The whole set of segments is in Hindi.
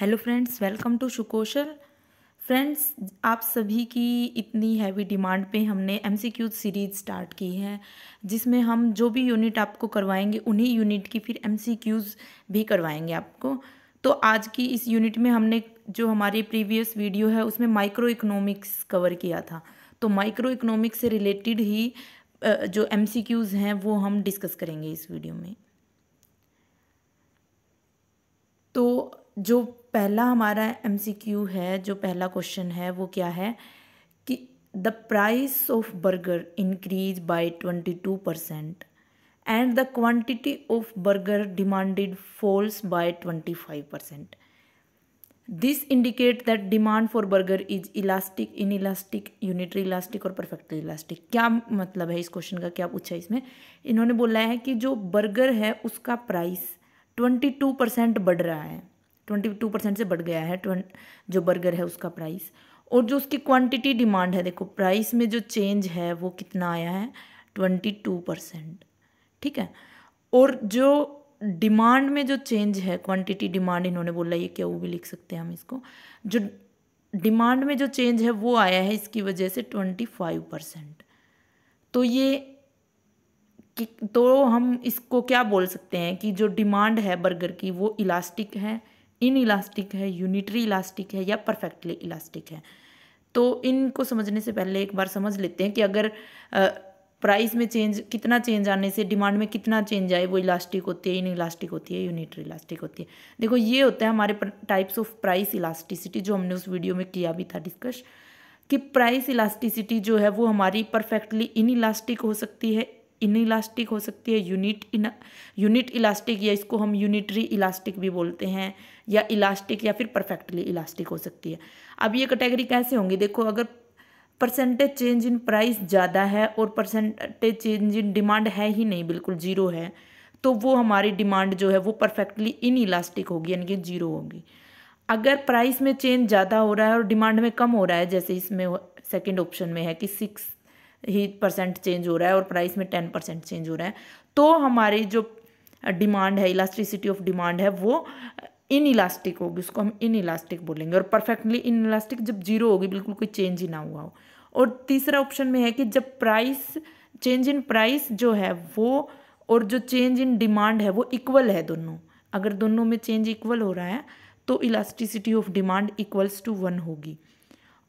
hello friends welcome to Sukoshal friends आप सभी की इतनी हैवी डिमांड पे हमने एम सीरीज़ स्टार्ट की है जिसमें हम जो भी यूनिट आपको करवाएंगे उन्हीं यूनिट की फिर एम भी करवाएंगे आपको तो आज की इस यूनिट में हमने जो हमारी प्रीवियस वीडियो है उसमें माइक्रो इकोनॉमिक्स कवर किया था तो माइक्रो इकोनॉमिक्स से रिलेटेड ही जो एम हैं वो हम डिस्कस करेंगे इस वीडियो में तो जो पहला हमारा क्यू है जो पहला क्वेश्चन है वो क्या है कि the price of burger increase by twenty two percent and the quantity of burger demanded falls by twenty five percent this indicate that demand for burger is elastic inelastic unitary elastic और परफेक्टली इलास्टिक क्या मतलब है इस क्वेश्चन का क्या पूछा है इसमें इन्होंने बोला है कि जो बर्गर है उसका प्राइस ट्वेंटी टू परसेंट बढ़ रहा है ट्वेंटी टू परसेंट से बढ़ गया है जो बर्गर है उसका प्राइस और जो उसकी क्वांटिटी डिमांड है देखो प्राइस में जो चेंज है वो कितना आया है ट्वेंटी टू परसेंट ठीक है और जो डिमांड में जो चेंज है क्वांटिटी डिमांड इन्होंने बोला ये क्या वो भी लिख सकते हैं हम इसको जो डिमांड में जो चेंज है वो आया है इसकी वजह से ट्वेंटी फाइव परसेंट तो ये तो हम इसको क्या बोल सकते हैं कि जो डिमांड है बर्गर की वो इलास्टिक है इन इलास्टिक है यूनिटरी इलास्टिक है या परफेक्टली इलास्टिक है तो इनको समझने से पहले एक बार समझ लेते हैं कि अगर प्राइस में चेंज कितना चेंज आने से डिमांड में कितना चेंज आए वो इलास्टिक होती है इन इलास्टिक होती है यूनिटरी इलास्टिक होती है देखो ये होता है हमारे टाइप्स ऑफ प्राइस इलास्टिसिटी जो हमने उस वीडियो में किया भी था डिस्कस कि प्राइस इलास्टिसिटी जो है वो हमारी परफेक्टली इन इलास्टिक हो सकती है इन इलास्टिक हो सकती है यूनिट इन यूनिट इलास्टिक या इसको हम यूनिटरी इलास्टिक भी बोलते हैं या इलास्टिक या फिर परफेक्टली इलास्टिक हो सकती है अब ये कैटेगरी कैसे होंगी देखो अगर परसेंटेज चेंज इन प्राइस ज़्यादा है और परसेंटेज चेंज इन डिमांड है ही नहीं बिल्कुल जीरो है तो वो हमारी डिमांड जो है वो परफेक्टली इन इलास्टिक होगी यानी कि जीरो होगी अगर प्राइस में चेंज ज़्यादा हो रहा है और डिमांड में कम हो रहा है जैसे इसमें सेकंड ऑप्शन में है कि सिक्स ही परसेंट चेंज हो रहा है और प्राइस में टेन परसेंट चेंज हो रहा है तो हमारी जो डिमांड है इलास्टिसिटी ऑफ डिमांड है वो इन इलास्टिक होगी उसको हम इन इलास्टिक बोलेंगे और परफेक्टली इन इलास्टिक जब जीरो होगी बिल्कुल कोई चेंज ही ना हुआ हो और तीसरा ऑप्शन में है कि जब प्राइस चेंज इन प्राइस जो है वो और जो चेंज इन डिमांड है वो इक्वल है दोनों अगर दोनों में चेंज इक्वल हो रहा है तो elasticity of demand equals to one होगी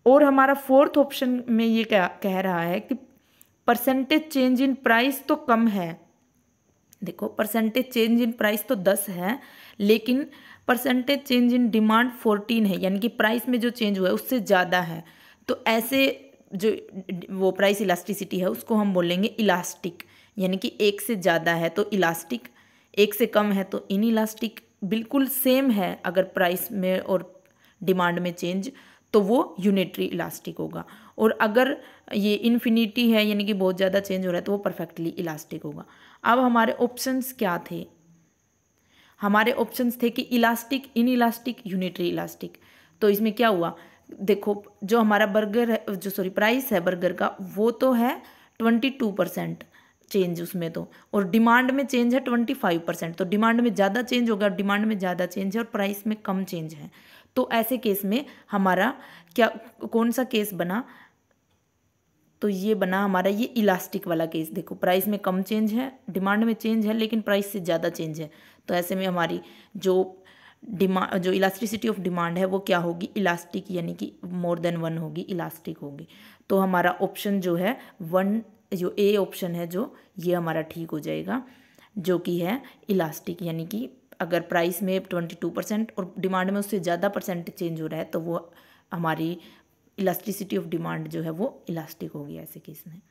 और हमारा फोर्थ ऑप्शन में ये क्या कह रहा है कि परसेंटेज चेंज इन प्राइस तो कम है देखो परसेंटेज चेंज इन प्राइस तो दस है लेकिन percentage change in demand fourteen है यानी कि प्राइस में जो चेंज हुआ है उससे ज़्यादा है तो ऐसे जो वो प्राइस इलास्टिसिटी है उसको हम बोलेंगे इलास्टिक यानी कि एक से ज़्यादा है तो इलास्टिक एक से कम है तो इन इलास्टिक बिल्कुल सेम है अगर प्राइस में और डिमांड में चेंज तो वो यूनिटरी इलास्टिक होगा और अगर ये इन्फिनिटी है यानी कि बहुत ज़्यादा चेंज हो रहा है तो वो परफेक्टली इलास्टिक होगा अब हमारे ऑप्शंस क्या थे हमारे ऑप्शंस थे कि elastic inelastic unitary elastic तो इसमें क्या हुआ देखो जो हमारा बर्गर है जो सॉरी प्राइस है बर्गर का वो तो है ट्वेंटी टू परसेंट चेंज उसमें तो और डिमांड में चेंज है ट्वेंटी फाइव परसेंट तो डिमांड में ज़्यादा चेंज होगा डिमांड में ज़्यादा चेंज है और प्राइस में कम चेंज है तो ऐसे केस में हमारा क्या कौन सा केस बना तो ये बना हमारा ये इलास्टिक वाला केस देखो प्राइस में कम चेंज है डिमांड में चेंज है लेकिन प्राइस से ज़्यादा चेंज है तो ऐसे में हमारी जो डिमांड जो इलास्टिसिटी ऑफ डिमांड है वो क्या होगी इलास्टिक यानी कि मोर देन वन होगी इलास्टिक होगी तो हमारा ऑप्शन जो है वन जो ए ऑप्शन है जो ये हमारा ठीक हो जाएगा जो कि है इलास्टिक यानी कि अगर प्राइस में ट्वेंटी टू परसेंट और डिमांड में उससे ज़्यादा परसेंट चेंज हो रहा है तो वो हमारी इलास्टिसिटी ऑफ डिमांड जो है वो इलास्टिक होगी ऐसे केस में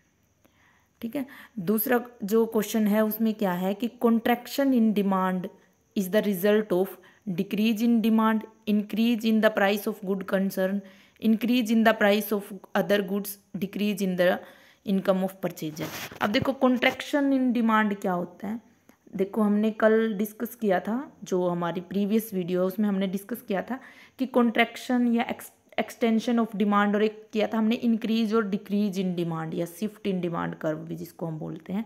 ठीक है दूसरा जो क्वेश्चन है उसमें क्या है कि contraction in demand is the result of decrease in demand increase in the price of good concern increase in the price of other goods decrease in the income of purchaser अब देखो कॉन्ट्रैक्शन इन डिमांड क्या होता है देखो हमने कल डिस्कस किया था जो हमारी प्रीवियस वीडियो है उसमें हमने डिस्कस किया था कि कॉन्ट्रैक्शन या एक्सटेंशन ऑफ डिमांड और एक किया था हमने इंक्रीज और डिक्रीज इन डिमांड या शिफ्ट इन डिमांड कर्व भी जिसको हम बोलते हैं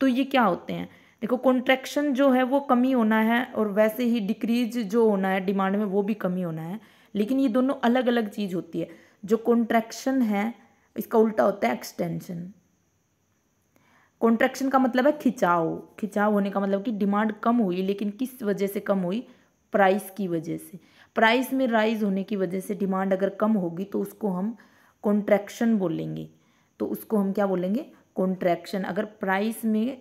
तो ये क्या होते हैं देखो कॉन्ट्रैक्शन जो है वो कमी होना है और वैसे ही डिक्रीज जो होना है डिमांड में वो भी कमी होना है लेकिन ये दोनों अलग अलग चीज़ होती है जो कॉन्ट्रैक्शन है इसका उल्टा होता है एक्सटेंशन कॉन्ट्रैक्शन का मतलब है खिंचाव खिंचाव होने का मतलब कि डिमांड कम हुई लेकिन किस वजह से कम हुई प्राइस की वजह से प्राइस में राइज होने की वजह से डिमांड अगर कम होगी तो उसको हम कॉन्ट्रैक्शन बोलेंगे तो उसको हम क्या बोलेंगे कॉन्ट्रैक्शन अगर प्राइस में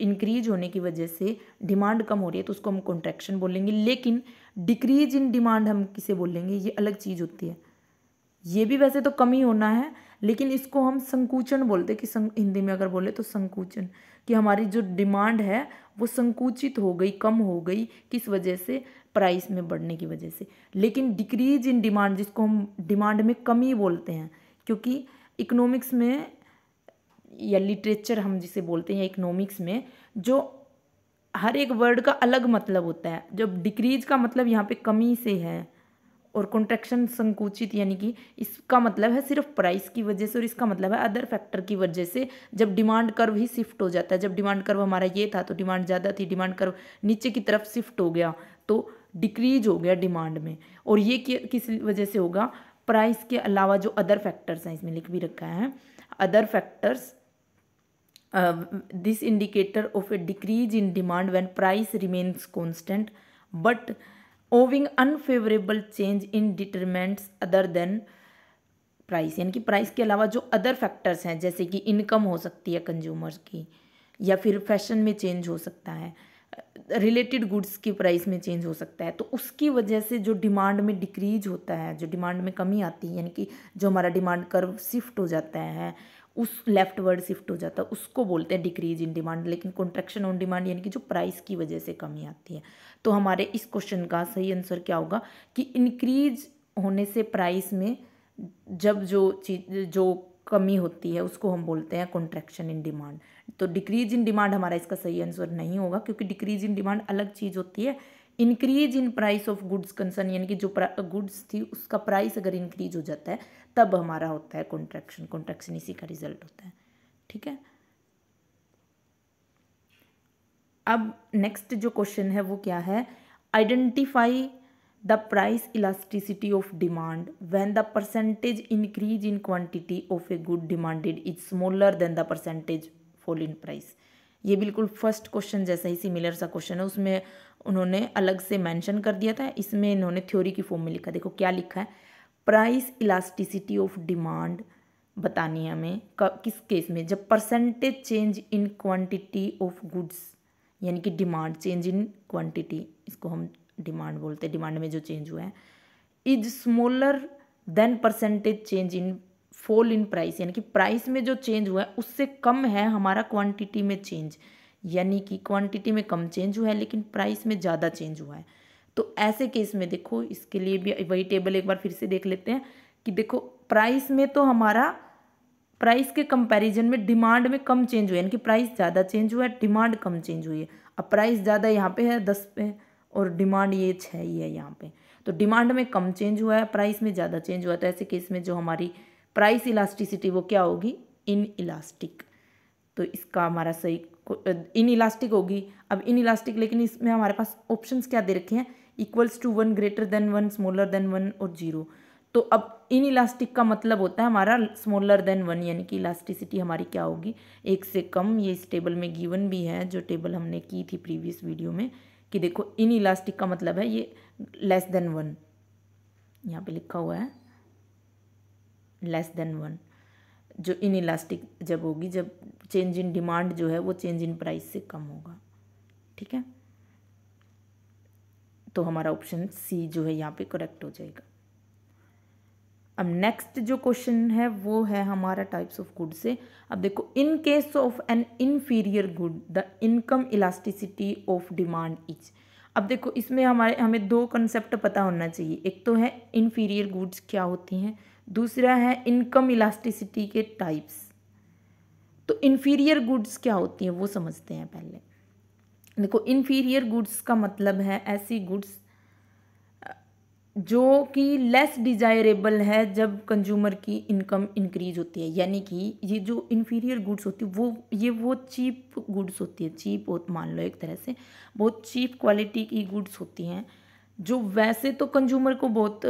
इंक्रीज होने की वजह से डिमांड कम हो रही है तो उसको हम कॉन्ट्रैक्शन बोलेंगे लेकिन डिक्रीज इन डिमांड हम किसे बोलेंगे ये अलग चीज़ होती है ये भी वैसे तो कम ही होना है लेकिन इसको हम संकुचन बोलते कि सं, हिंदी में अगर बोले तो संकुचन कि हमारी जो डिमांड है वो संकुचित हो गई कम हो गई किस वजह से प्राइस में बढ़ने की वजह से लेकिन डिक्रीज इन डिमांड जिसको हम डिमांड में कमी बोलते हैं क्योंकि इकोनॉमिक्स में या लिटरेचर हम जिसे बोलते हैं इकोनॉमिक्स में जो हर एक वर्ड का अलग मतलब होता है जब डिक्रीज का मतलब यहाँ पे कमी से है और कॉन्ट्रैक्शन संकुचित यानी कि इसका मतलब है सिर्फ प्राइस की वजह से और इसका मतलब है अदर फैक्टर की वजह से जब डिमांड कर्व ही शिफ्ट हो जाता है जब डिमांड कर्व हमारा ये था तो डिमांड ज़्यादा थी डिमांड कर्व नीचे की तरफ शिफ्ट हो गया तो डिक्रीज हो गया डिमांड में और ये किस वजह से होगा प्राइस के अलावा जो अदर फैक्टर्स हैं इसमें लिख भी रखा है other factors this indicator of a decrease in demand when price remains constant but owing unfavourable change in determinants other than price यानी कि प्राइस के अलावा जो अदर फैक्टर्स हैं जैसे कि इनकम हो सकती है कंज्यूमर्स की या फिर फैशन में चेंज हो सकता है रिलेटेड गुड्स की प्राइस में चेंज हो सकता है तो उसकी वजह से जो डिमांड में डिक्रीज होता है जो डिमांड में कमी आती है यानी कि जो हमारा डिमांड कर्व शिफ्ट हो जाता है उस लेफ्ट वर्ड शिफ्ट हो जाता है उसको बोलते हैं डिक्रीज इन डिमांड लेकिन कॉन्ट्रेक्शन ऑन डिमांड यानी कि जो प्राइस की वजह से कमी आती है तो हमारे इस क्वेश्चन का सही आंसर क्या होगा कि इंक्रीज होने से प्राइस में जब जो चीज जो कमी होती है उसको हम बोलते हैं कॉन्ट्रेक्शन इन डिमांड तो डिक्रीज इन डिमांड हमारा इसका सही आंसर नहीं होगा क्योंकि डिक्रीज इन डिमांड अलग चीज़ होती है increase in price of goods concern यानी कि जो गुड्स थी उसका प्राइस अगर इंक्रीज हो जाता है तब हमारा होता है कॉन्ट्रैक्शन कॉन्ट्रैक्शन इसी का रिजल्ट होता है ठीक है अब नेक्स्ट जो क्वेश्चन है वो क्या है identify the price elasticity of demand when the percentage increase in quantity of a good demanded is smaller than the percentage fall in price ये बिल्कुल फर्स्ट क्वेश्चन जैसा ही सिमिलर सा क्वेश्चन है उसमें उन्होंने अलग से मेंशन कर दिया था इसमें इन्होंने थ्योरी की फॉर्म में लिखा देखो क्या लिखा है प्राइस इलास्टिसिटी ऑफ डिमांड बतानी है हमें किस केस में जब percentage change in quantity of goods यानी कि डिमांड चेंज इन क्वांटिटी इसको हम डिमांड बोलते हैं डिमांड में जो चेंज हुआ है is smaller than percentage change in fall in price यानी कि प्राइस में जो चेंज हुआ है उससे कम है हमारा क्वांटिटी में चेंज यानी कि क्वांटिटी में कम चेंज हुआ है लेकिन प्राइस में ज़्यादा चेंज हुआ है तो ऐसे केस में देखो इसके लिए भी वही टेबल एक बार फिर से देख लेते हैं कि देखो प्राइस में तो हमारा प्राइस के कंपैरिजन में डिमांड में कम चेंज हुआ है यानी कि प्राइस ज़्यादा चेंज हुआ है डिमांड कम चेंज हुई है अब प्राइस ज़्यादा यहाँ पे है दस पे और डिमांड ये छः ही है यहाँ पे तो डिमांड में कम चेंज हुआ है प्राइस में ज़्यादा चेंज हुआ है तो ऐसे केस में जो हमारी प्राइस इलास्टिसिटी वो क्या होगी इन इलास्टिक तो इसका हमारा सही इन इलास्टिक होगी अब इन इलास्टिक लेकिन इसमें हमारे पास ऑप्शंस क्या दे रखे हैं equals to one greater than one smaller than one और जीरो तो अब इन इलास्टिक का मतलब होता है हमारा स्मॉलर देन वन यानी कि इलास्टिसिटी हमारी क्या होगी एक से कम ये इस टेबल में गिवन भी है जो टेबल हमने की थी प्रीवियस वीडियो में कि देखो इन इलास्टिक का मतलब है ये लेस देन वन यहाँ पे लिखा हुआ है लेस देन वन जो इन इलास्टिक जब होगी जब चेंज इन डिमांड जो है वो चेंज इन प्राइस से कम होगा ठीक है तो हमारा ऑप्शन सी जो है यहाँ पे करेक्ट हो जाएगा अब नेक्स्ट जो क्वेश्चन है वो है हमारा टाइप्स ऑफ गुड से अब देखो in case of an inferior good the income elasticity of demand is अब देखो इसमें हमारे हमें दो कंसेप्ट पता होना चाहिए एक तो है इन्फीरियर गुड्स क्या होती हैं दूसरा है इनकम इलास्टिसिटी के टाइप्स तो इन्फीरियर गुड्स क्या होती हैं वो समझते हैं पहले देखो इन्फीरियर गुड्स का मतलब है ऐसी गुड्स जो कि लेस डिजायरेबल है जब कंज्यूमर की इनकम इंक्रीज होती है यानी कि ये जो इन्फीरियर गुड्स होती है वो ये वो चीप गुड्स होती है चीप हो मान लो एक तरह से बहुत चीप क्वालिटी की गुड्स होती हैं जो वैसे तो कंज्यूमर को बहुत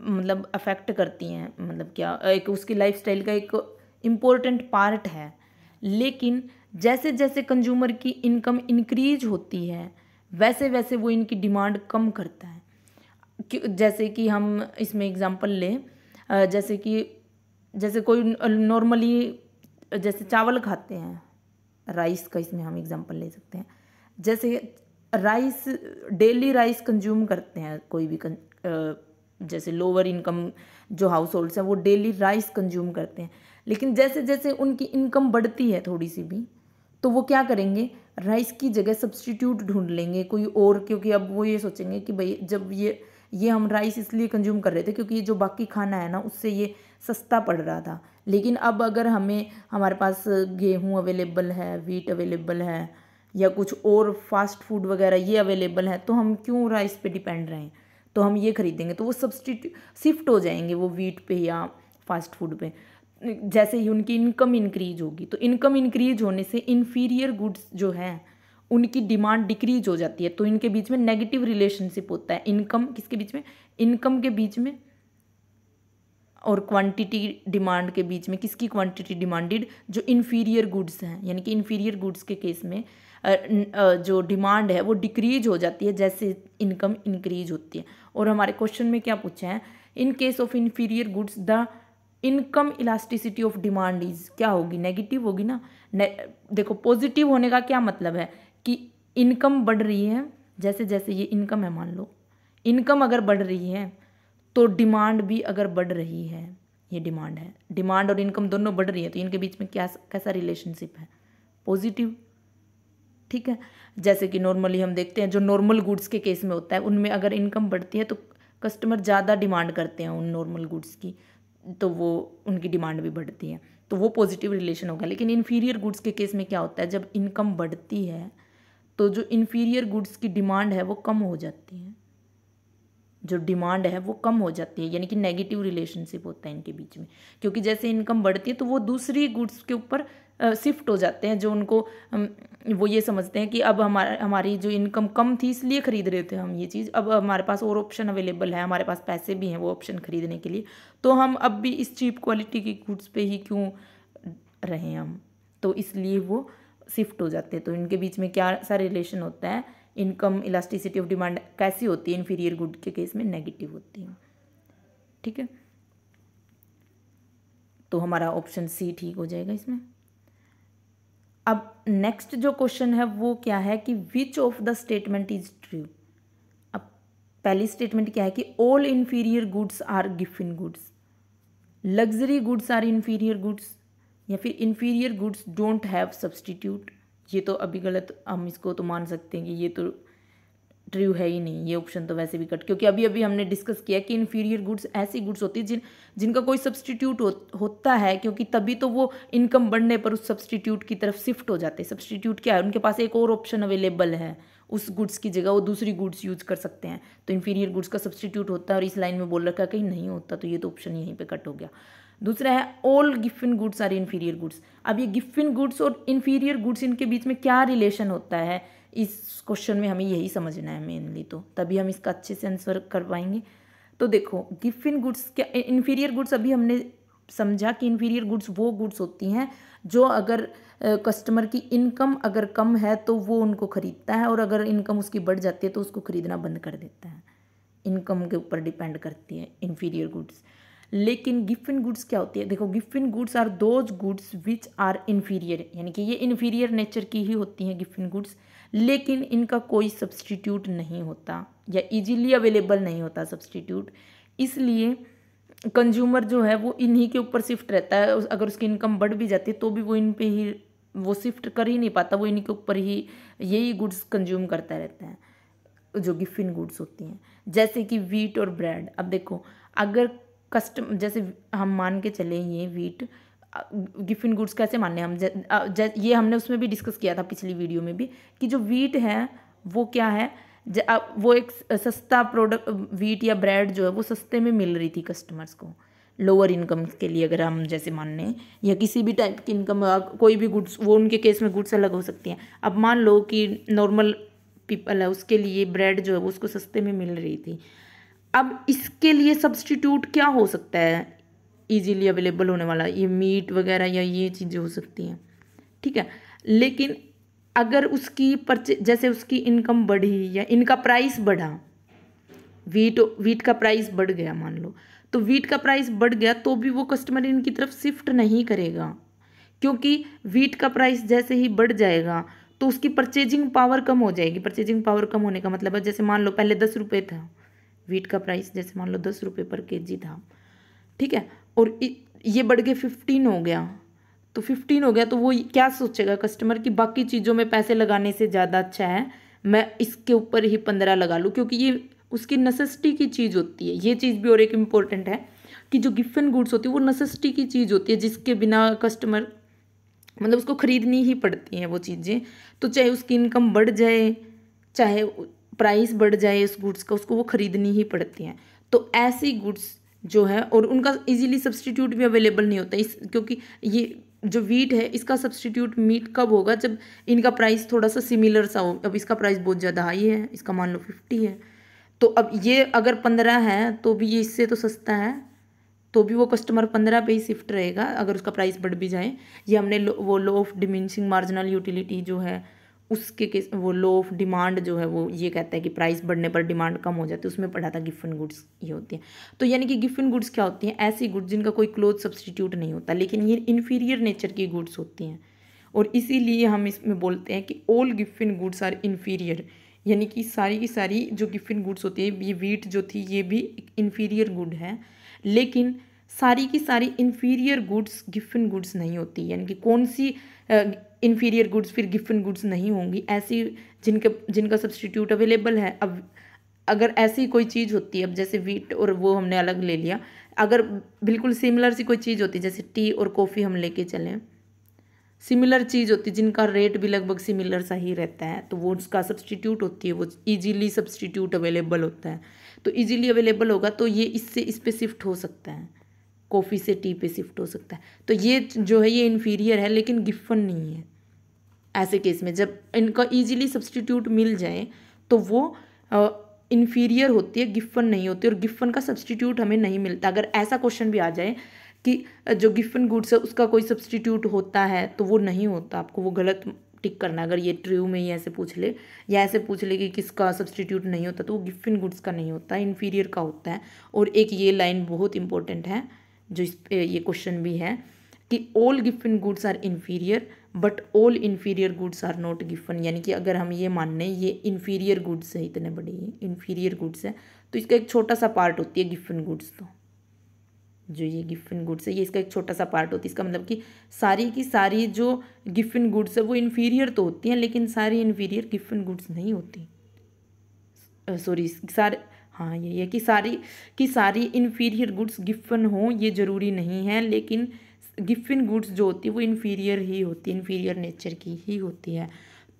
मतलब अफेक्ट करती हैं मतलब क्या एक उसकी लाइफस्टाइल का एक इम्पोर्टेंट पार्ट है लेकिन जैसे जैसे कंज्यूमर की इनकम इंक्रीज होती है वैसे वैसे वो इनकी डिमांड कम करता है जैसे कि हम इसमें एग्जांपल लें जैसे कि जैसे कोई नॉर्मली जैसे चावल खाते हैं राइस का इसमें हम एग्जांपल ले सकते हैं जैसे राइस डेली राइस कंज्यूम करते हैं कोई भी कं, आ, जैसे लोअर इनकम जो हाउस होल्ड्स हैं वो डेली राइस कंज्यूम करते हैं लेकिन जैसे जैसे उनकी इनकम बढ़ती है थोड़ी सी भी तो वो क्या करेंगे राइस की जगह सब्सटीट्यूट ढूंढ लेंगे कोई और क्योंकि अब वो ये सोचेंगे कि भाई जब ये ये हम राइस इसलिए कंज्यूम कर रहे थे क्योंकि ये जो बाकी खाना है ना उससे ये सस्ता पड़ रहा था लेकिन अब अगर हमें हमारे पास गेहूँ अवेलेबल है वीट अवेलेबल है या कुछ और फास्ट फूड वगैरह ये अवेलेबल है तो हम क्यों राइस पे डिपेंड रहें तो हम ये खरीदेंगे तो वो सब्सटीट्यू शिफ्ट हो जाएंगे वो वीट पे या फास्ट फूड पे जैसे ही उनकी इनकम इंक्रीज होगी तो इनकम इंक्रीज होने से इन्फीरियर गुड्स जो हैं उनकी डिमांड डिक्रीज हो जाती है तो इनके बीच में नेगेटिव रिलेशनशिप होता है इनकम किसके बीच में इनकम के बीच में और क्वांटिटी डिमांड के बीच में किसकी क्वांटिटी डिमांडेड जो इन्फीरियर गुड्स हैं यानी कि इन्फीरियर गुड्स के केस में जो डिमांड है वो डिक्रीज हो जाती है जैसे इनकम इंक्रीज होती है और हमारे क्वेश्चन में क्या पूछा है in case of inferior goods the income elasticity of demand is क्या होगी नेगेटिव होगी ना ने, देखो पॉजिटिव होने का क्या मतलब है कि इनकम बढ़ रही है जैसे जैसे ये इनकम है मान लो इनकम अगर बढ़ रही है तो डिमांड भी अगर बढ़ रही है ये डिमांड है डिमांड और इनकम दोनों बढ़ रही है तो इनके बीच में क्या कैसा रिलेशनशिप है पॉजिटिव ठीक है जैसे कि नॉर्मली हम देखते हैं जो नॉर्मल गुड्स के केस में होता है उनमें अगर इनकम बढ़ती है तो कस्टमर ज़्यादा डिमांड करते हैं उन नॉर्मल गुड्स की तो वो उनकी डिमांड भी बढ़ती है तो वो पॉजिटिव रिलेशन होगा लेकिन इन्फीरियर गुड्स के केस में क्या होता है जब इनकम बढ़ती है तो जो इन्फीरियर गुड्स की डिमांड है वो कम हो जाती है जो डिमांड है वो कम हो जाती है यानी कि नेगेटिव रिलेशनशिप होता है इनके बीच में क्योंकि जैसे इनकम बढ़ती है तो वो दूसरी गुड्स के ऊपर शिफ्ट हो जाते हैं जो उनको वो ये समझते हैं कि अब हमारा हमारी जो इनकम कम थी इसलिए ख़रीद रहे थे हम ये चीज़ अब हमारे पास और ऑप्शन अवेलेबल है हमारे पास पैसे भी हैं वो ऑप्शन ख़रीदने के लिए तो हम अब भी इस चीप क्वालिटी की गुड्स पे ही क्यों रहें हम तो इसलिए वो शिफ्ट हो जाते हैं तो इनके बीच में क्या सा रिलेशन होता है इनकम इलास्टिसिटी ऑफ डिमांड कैसी होती है इन्फीरियर गुड के केस में नेगेटिव होती है ठीक है तो हमारा ऑप्शन सी ठीक हो जाएगा इसमें अब नेक्स्ट जो क्वेश्चन है वो क्या है कि which of the statement is true अब पहली स्टेटमेंट क्या है कि all inferior goods are Giffen goods luxury goods are inferior goods या फिर inferior goods don't have substitute ये तो अभी गलत हम इसको तो मान सकते हैं कि ये तो ट्रू है ही नहीं ये ऑप्शन तो वैसे भी कट क्योंकि अभी अभी हमने डिस्कस किया कि इन्फीरियर गुड्स ऐसी गुड्स होती है जिन जिनका कोई सब्सटीट्यूट हो, होता है क्योंकि तभी तो वो इनकम बढ़ने पर उस सब्सटीट्यूट की तरफ शिफ्ट हो जाते हैं सब्सटीट्यूट क्या है उनके पास एक और ऑप्शन अवेलेबल है उस गुड्स की जगह वो दूसरी गुड्स यूज कर सकते हैं तो इन्फीरियर गुड्स का सब्सटीट्यूट होता है और इस लाइन में बोल रखा है कहीं नहीं होता तो ये तो ऑप्शन यहीं पर कट हो गया दूसरा है all Giffen goods are inferior goods अब ये गिफ्फिन गुड्स और इन्फीरियर गुड्स इनके बीच में क्या रिलेशन होता है इस क्वेश्चन में हमें यही समझना है मेनली तो तभी हम इसका अच्छे से आंसर कर पाएंगे तो देखो गिफ्फिन गुड्स क्या इन्फीरियर गुड्स अभी हमने समझा कि इन्फीरियर गुड्स वो गुड्स होती हैं जो अगर कस्टमर की इनकम अगर कम है तो वो उनको ख़रीदता है और अगर इनकम उसकी बढ़ जाती है तो उसको ख़रीदना बंद कर देता है इनकम के ऊपर डिपेंड करती है इन्फीरियर गुड्स लेकिन गिफिन गुड्स क्या होती है देखो Giffen goods are those goods which are inferior यानी कि ये इन्फीरियर नेचर की ही होती हैं गिफिन गुड्स लेकिन इनका कोई सब्सटीट्यूट नहीं होता या इजीली अवेलेबल नहीं होता सब्सटीट्यूट इसलिए कंज्यूमर जो है वो इन्हीं के ऊपर शिफ्ट रहता है अगर उसकी इनकम बढ़ भी जाती है तो भी वो इन पर ही वो शिफ्ट कर ही नहीं पाता वो इन्हीं के ऊपर ही यही गुड्स कंज्यूम करता रहता है जो गिफिन गुड्स होती हैं जैसे कि वीट और ब्रेड अब देखो अगर कस्टम जैसे हम मान के चले ये वीट गिफिन गुड्स कैसे मानने हम ये हमने उसमें भी डिस्कस किया था पिछली वीडियो में भी कि जो वीट है वो क्या है वो एक सस्ता प्रोडक्ट वीट या ब्रेड जो है वो सस्ते में मिल रही थी कस्टमर्स को लोअर इनकम के लिए अगर हम जैसे मान लें या किसी भी टाइप की इनकम कोई भी गुड्स वो उनके केस में गुड्स अलग हो सकती हैं अब मान लो कि नॉर्मल पीपल है उसके लिए ब्रेड जो है वो उसको सस्ते में मिल रही थी अब इसके लिए सब्सटीट्यूट क्या हो सकता है ईजीली अवेलेबल होने वाला ये मीट वगैरह या ये चीज़ें हो सकती हैं ठीक है लेकिन अगर उसकी परचे जैसे उसकी इनकम बढ़ी या इनका प्राइस बढ़ा वीट वीट का प्राइस बढ़ गया मान लो तो वीट का प्राइस बढ़ गया तो भी वो कस्टमर इनकी तरफ शिफ्ट नहीं करेगा क्योंकि वीट का प्राइस जैसे ही बढ़ जाएगा तो उसकी परचेजिंग पावर कम हो जाएगी परचेजिंग पावर कम होने का मतलब है जैसे मान लो पहले दस रुपये था वीट का प्राइस जैसे मान लो दस रुपये पर के जी था ठीक है और ये बढ़ के फिफ्टीन हो गया तो फिफ्टीन हो गया तो वो क्या सोचेगा कस्टमर कि बाकी चीज़ों में पैसे लगाने से ज़्यादा अच्छा है मैं इसके ऊपर ही पंद्रह लगा लूँ क्योंकि ये उसकी नेसेसिटी की चीज़ होती है ये चीज़ भी और एक इम्पॉर्टेंट है कि जो गिफ्ट गुड्स होती है वो नेसेसिटी की चीज़ होती है जिसके बिना कस्टमर मतलब उसको ख़रीदनी ही पड़ती हैं वो चीज़ें तो चाहे उसकी इनकम बढ़ जाए चाहे प्राइस बढ़ जाए उस गुड्स का उसको वो ख़रीदनी ही पड़ती हैं तो ऐसी गुड्स जो है और उनका इजीली सब्सटीट्यूट भी अवेलेबल नहीं होता इस क्योंकि ये जो वीट है इसका सब्सटीट्यूट मीट कब होगा जब इनका प्राइस थोड़ा सा सिमिलर सा हो अब इसका प्राइस बहुत ज़्यादा हाई है इसका मान लो फिफ्टी है तो अब ये अगर पंद्रह है तो भी ये इससे तो सस्ता है तो भी वो कस्टमर पंद्रह पे ही शिफ्ट रहेगा अगर उसका प्राइस बढ़ भी जाए ये हमने लो, वो law of diminishing marginal utility जो है उसके किस वो लो ऑफ डिमांड जो है वो ये कहता है कि प्राइस बढ़ने पर डिमांड कम हो जाती है उसमें पढ़ा था गिफ्ट गुड्स ये होती हैं तो यानी कि गिफ्ट गुड्स क्या होती हैं ऐसी गुड्स जिनका कोई क्लोथ सब्सटीट्यूट नहीं होता लेकिन ये इन्फीरियर नेचर की गुड्स होती हैं और इसीलिए हम इसमें बोलते हैं कि all Giffen goods are inferior यानी कि सारी की सारी जो गिफिन गुड्स होती है ये वीट जो थी ये भी इन्फीरियर गुड है लेकिन सारी की सारी इन्फीरियर गुड्स गिफिन गुड्स नहीं होती यानी कि कौन सी इन्फीरियर गुड्स फिर गिफन गुड्स नहीं होंगी ऐसी जिनके जिनका सब्सटीट्यूट अवेलेबल है अब अगर ऐसी कोई चीज़ होती है अब जैसे वीट और वो हमने अलग ले लिया अगर बिल्कुल सिमिलर सी कोई चीज़ होती है जैसे टी और कॉफ़ी हम लेके चलें सिमिलर चीज़ होती है जिनका रेट भी लगभग सिमिलर सा ही रहता है तो वो उसका सब्सटीट्यूट होती है वो इजीली सब्सटीट्यूट अवेलेबल होता है तो इजीली अवेलेबल होगा तो ये इससे इस पर शिफ्ट हो सकता है कॉफ़ी से टी पे शिफ्ट हो सकता है तो ये जो है ये इन्फीरियर है लेकिन गिफन नहीं है ऐसे केस में जब इनका ईजिली सब्सटीट्यूट मिल जाए तो वो इन्फीरियर होती है गिफन नहीं होती और गिफन का सब्सटीट्यूट हमें नहीं मिलता अगर ऐसा क्वेश्चन भी आ जाए कि जो गिफन गुड्स है उसका कोई सब्सटीट्यूट होता है तो वो नहीं होता आपको वो गलत टिक करना अगर ये ट्रू में ही ऐसे पूछ ले या ऐसे पूछ ले कि किसका सब्सटीट्यूट नहीं होता तो वो गिफिन गुड्स का नहीं होता इन्फीरियर का होता है और एक ये लाइन बहुत इंपॉर्टेंट है जो इस ये क्वेश्चन भी है कि all Giffen goods are inferior but all inferior goods are not Giffen यानी कि अगर हम ये मान लें ये इन्फीरियर गुड्स है इतने बड़े ये इन्फीरियर गुड्स है तो इसका एक छोटा सा पार्ट होती है गिफन गुड्स तो जो ये गिफिन गुड्स है ये इसका एक छोटा सा पार्ट होती है इसका मतलब कि सारी की सारी जो गिफिन गुड्स है वो इन्फीरियर तो होती हैं लेकिन सारी इन्फीरियर गिफिन गुड्स नहीं होती सॉरी सारे हाँ यही है कि सारी कि सारी इन्फीरियर गुड्स गिफन हो ये ज़रूरी नहीं है लेकिन गिफिन गुड्स जो होती है वो इन्फीरियर ही होती है इन्फीरियर नेचर की ही होती है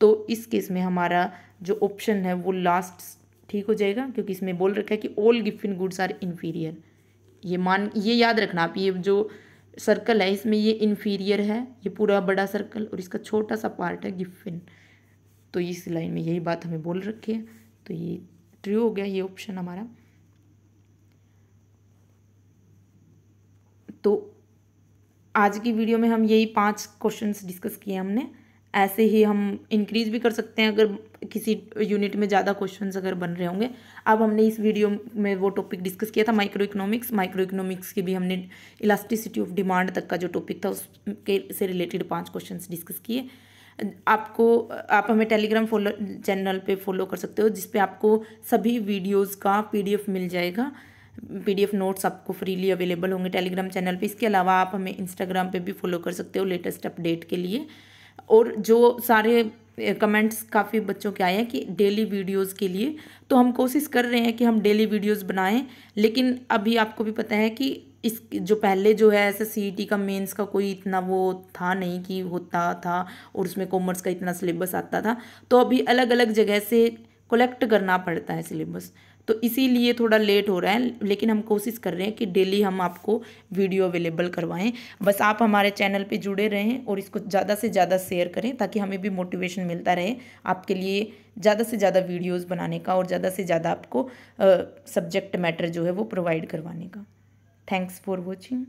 तो इस केस में हमारा जो ऑप्शन है वो लास्ट ठीक हो जाएगा क्योंकि इसमें बोल रखा है कि all Giffen goods are inferior ये मान ये याद रखना आप ये जो सर्कल है इसमें ये इन्फीरियर है ये पूरा बड़ा सर्कल और इसका छोटा सा पार्ट है गिफिन तो इस लाइन में यही बात हमें बोल रखी है तो ये ट्रू हो गया ये ऑप्शन हमारा तो आज की वीडियो में हम यही पांच क्वेश्चंस डिस्कस किए हमने ऐसे ही हम इंक्रीज भी कर सकते हैं अगर किसी यूनिट में ज़्यादा क्वेश्चन अगर बन रहे होंगे अब हमने इस वीडियो में वो टॉपिक डिस्कस किया था माइक्रो इकोनॉमिक्स माइक्रो इकोनॉमिक्स की भी हमने इलास्टिसिटी ऑफ डिमांड तक का जो टॉपिक था उसके से रिलेटेड पांच क्वेश्चंस डिस्कस किए आपको आप हमें टेलीग्राम फॉलो चैनल पे फॉलो कर सकते हो जिस पे आपको सभी वीडियोस का पीडीएफ मिल जाएगा पीडीएफ नोट्स आपको फ्रीली अवेलेबल होंगे टेलीग्राम चैनल पे इसके अलावा आप हमें इंस्टाग्राम पे भी फॉलो कर सकते हो लेटेस्ट अपडेट के लिए और जो सारे कमेंट्स काफ़ी बच्चों के आए हैं कि डेली वीडियोस के लिए तो हम कोशिश कर रहे हैं कि हम डेली वीडियोस बनाएं लेकिन अभी आपको भी पता है कि इस जो पहले जो है ऐसे सी e का मेंस का कोई इतना वो था नहीं कि होता था और उसमें कॉमर्स का इतना सिलेबस आता था तो अभी अलग अलग जगह से कलेक्ट करना पड़ता है सिलेबस तो इसीलिए थोड़ा लेट हो रहा है लेकिन हम कोशिश कर रहे हैं कि डेली हम आपको वीडियो अवेलेबल करवाएं बस आप हमारे चैनल पे जुड़े रहें और इसको ज़्यादा से ज़्यादा शेयर करें ताकि हमें भी मोटिवेशन मिलता रहे आपके लिए ज़्यादा से ज़्यादा वीडियोज़ बनाने का और ज़्यादा से ज़्यादा आपको सब्जेक्ट मैटर जो है वो प्रोवाइड करवाने का थैंक्स फॉर वॉचिंग